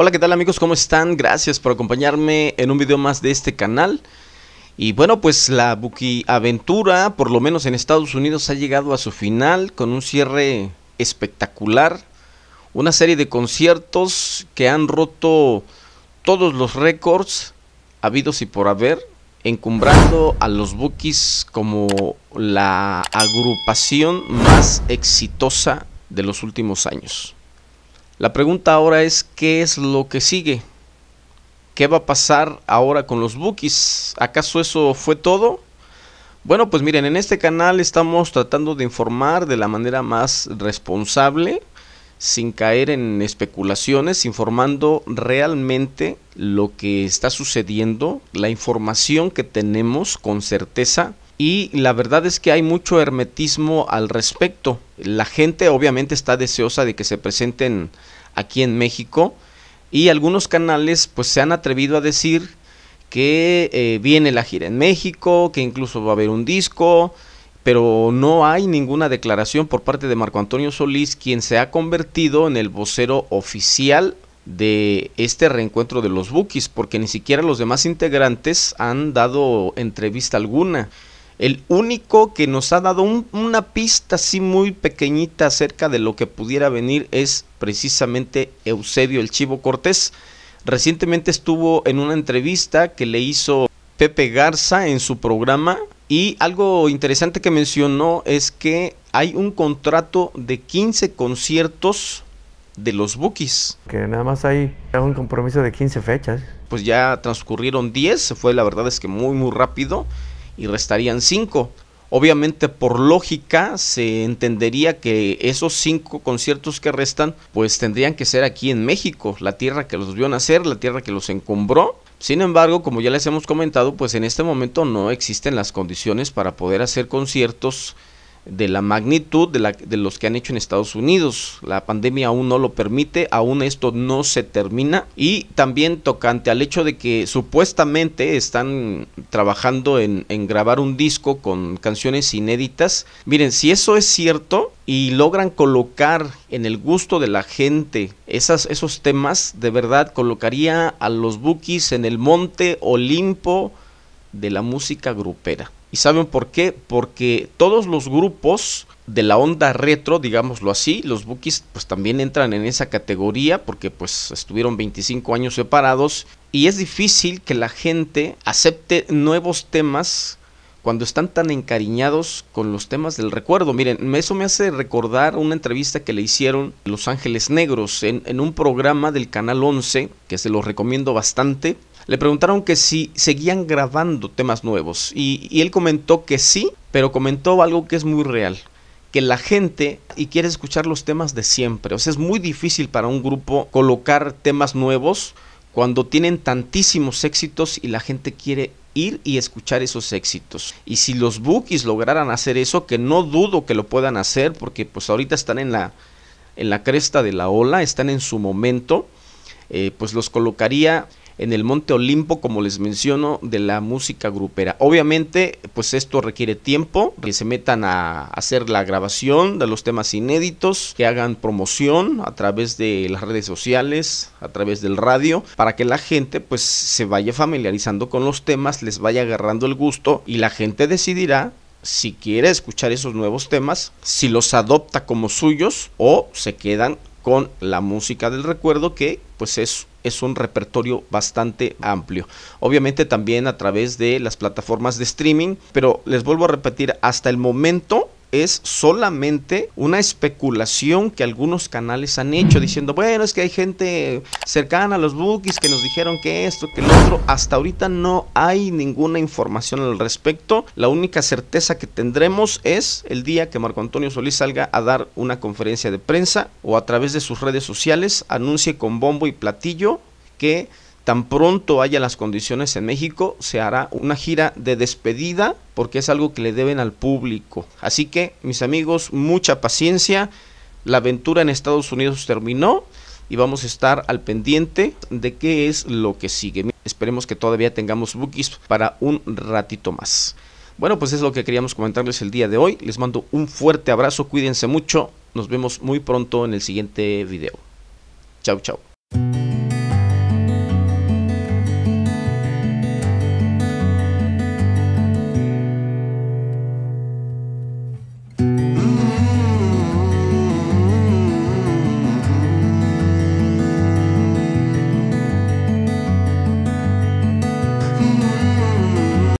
Hola, ¿qué tal amigos? ¿Cómo están? Gracias por acompañarme en un video más de este canal. Y bueno, pues la Aventura por lo menos en Estados Unidos, ha llegado a su final con un cierre espectacular. Una serie de conciertos que han roto todos los récords habidos y por haber, encumbrando a los Bookies como la agrupación más exitosa de los últimos años. La pregunta ahora es, ¿qué es lo que sigue? ¿Qué va a pasar ahora con los bookies? ¿Acaso eso fue todo? Bueno, pues miren, en este canal estamos tratando de informar de la manera más responsable, sin caer en especulaciones, informando realmente lo que está sucediendo, la información que tenemos con certeza y la verdad es que hay mucho hermetismo al respecto. La gente obviamente está deseosa de que se presenten aquí en México y algunos canales pues se han atrevido a decir que eh, viene la gira en México, que incluso va a haber un disco, pero no hay ninguna declaración por parte de Marco Antonio Solís, quien se ha convertido en el vocero oficial de este reencuentro de los Bookies, porque ni siquiera los demás integrantes han dado entrevista alguna el único que nos ha dado una pista así muy pequeñita acerca de lo que pudiera venir es precisamente Eusebio el Chivo Cortés. Recientemente estuvo en una entrevista que le hizo Pepe Garza en su programa y algo interesante que mencionó es que hay un contrato de 15 conciertos de los Bookies. Que nada más hay un compromiso de 15 fechas. Pues ya transcurrieron 10, fue la verdad es que muy muy rápido y restarían 5. Obviamente por lógica se entendería que esos cinco conciertos que restan pues tendrían que ser aquí en México, la tierra que los vio nacer, la tierra que los encumbró. Sin embargo, como ya les hemos comentado, pues en este momento no existen las condiciones para poder hacer conciertos de la magnitud de, la, de, los que han hecho en Estados Unidos. La pandemia aún no lo permite, aún esto no se termina. Y también tocante al hecho de que supuestamente están trabajando en, en grabar un disco con canciones inéditas. Miren, si eso es cierto, y logran colocar en el gusto de la gente esas, esos temas, de verdad colocaría a los Bookies en el monte Olimpo de la música grupera. ¿Y saben por qué? Porque todos los grupos de la onda retro, digámoslo así, los Bookies pues también entran en esa categoría porque pues estuvieron 25 años separados y es difícil que la gente acepte nuevos temas cuando están tan encariñados con los temas del recuerdo. Miren, eso me hace recordar una entrevista que le hicieron Los Ángeles Negros en, un programa del Canal 11, que se los recomiendo bastante. Le preguntaron que si seguían grabando temas nuevos y, él comentó que sí, pero comentó algo que es muy real que la gente y quiere escuchar los temas de siempre. O sea, es muy difícil para un grupo colocar temas nuevos cuando tienen tantísimos éxitos y la gente quiere ir y escuchar esos éxitos. Y si los Bookies lograran hacer eso, que no dudo que lo puedan hacer porque pues ahorita están en la en la cresta de la ola, están en su momento, eh, pues los colocaría en el Monte Olimpo, como les menciono, de la música grupera. Obviamente, pues esto requiere tiempo, que se metan a hacer la grabación de los temas inéditos, que hagan promoción a través de las redes sociales, a través del radio, para que la gente pues se vaya familiarizando con los temas, les vaya agarrando el gusto y la gente decidirá si quiere escuchar esos nuevos temas, si los adopta como suyos o se quedan con la música del recuerdo que pues es, es un repertorio bastante amplio. Obviamente también a través de las plataformas de streaming, pero les vuelvo a repetir, hasta el momento es solamente una especulación que algunos canales han hecho diciendo, bueno, es que hay gente cercana a los bookies que nos dijeron que esto, que lo otro. Hasta ahorita no hay ninguna información al respecto. La única certeza que tendremos es el día que Marco Antonio Solís salga a dar una conferencia de prensa o a través de sus redes sociales anuncie con bombo y platillo que tan pronto haya las condiciones en México, se hará una gira de despedida porque es algo que le deben al público. Así que, mis amigos, mucha paciencia. La aventura en Estados Unidos terminó y vamos a estar al pendiente de qué es lo que sigue. Esperemos que todavía tengamos bookies para un ratito más. Bueno, pues es lo que queríamos comentarles el día de hoy. Les mando un fuerte abrazo, cuídense mucho. Nos vemos muy pronto en el siguiente video. Chau, chau.